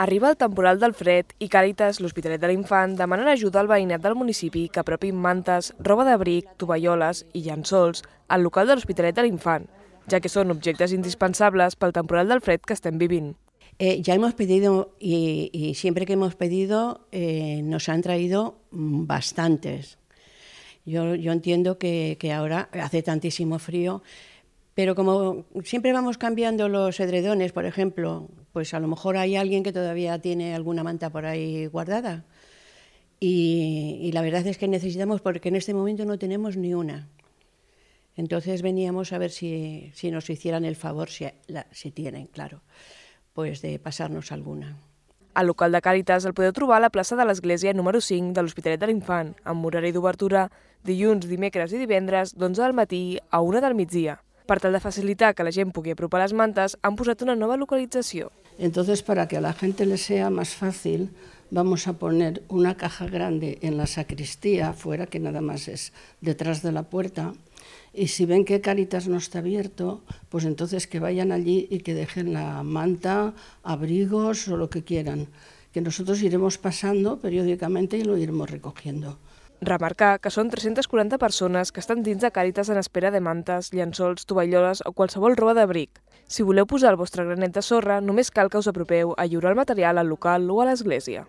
Arriba el temporal del fred i Càritas, l'Hospitalet de l'Infant, demanen ajuda al veïnat del municipi que apropi mantes, roba d'abric, tovalloles i llençols al local de l'Hospitalet de l'Infant, ja que són objectes indispensables pel temporal del fred que estem vivint. Eh, ya hemos pedido y, y, siempre que hemos pedido eh, nos han traído mm, bastantes. Yo, yo entiendo que, que, ahora hace tantísimo frío, pero como siempre vamos cambiando los edredones, por ejemplo, pues a lo mejor hay alguien que todavía tiene alguna manta por ahí guardada. Y, la verdad es que necesitamos, porque en este momento no tenemos ni una. Entonces veníamos a ver si, nos hicieran el favor, si, tienen, claro, pues de pasarnos alguna. Al local de Cáritas al podeu trobar a la plaça de l'Església número 5 de l'Hospitalet de l'Infant, amb horari d'obertura dilluns, dimecres i divendres vendras del matí a una del migdia. Per tal de facilitar que la gent pugui apropar las mantas, han puesto una nueva localización. Entonces, para que a la gente le sea más fácil, vamos a poner una caja grande en la sacristía, fuera, que nada más es detrás de la puerta, y si ven que Caritas no está abierto, pues entonces que vayan allí y que dejen la manta, abrigos o lo que quieran, que nosotros iremos pasando periódicamente y lo iremos recogiendo. Remarcar que són 340 persones que estan dins de Càritas en espera de mantes, llençols, tovalloles o qualsevol roba d'abric. Si voleu posar el vostre granet de sorra, només cal que us apropeu a lliurar el material al local o a l'església.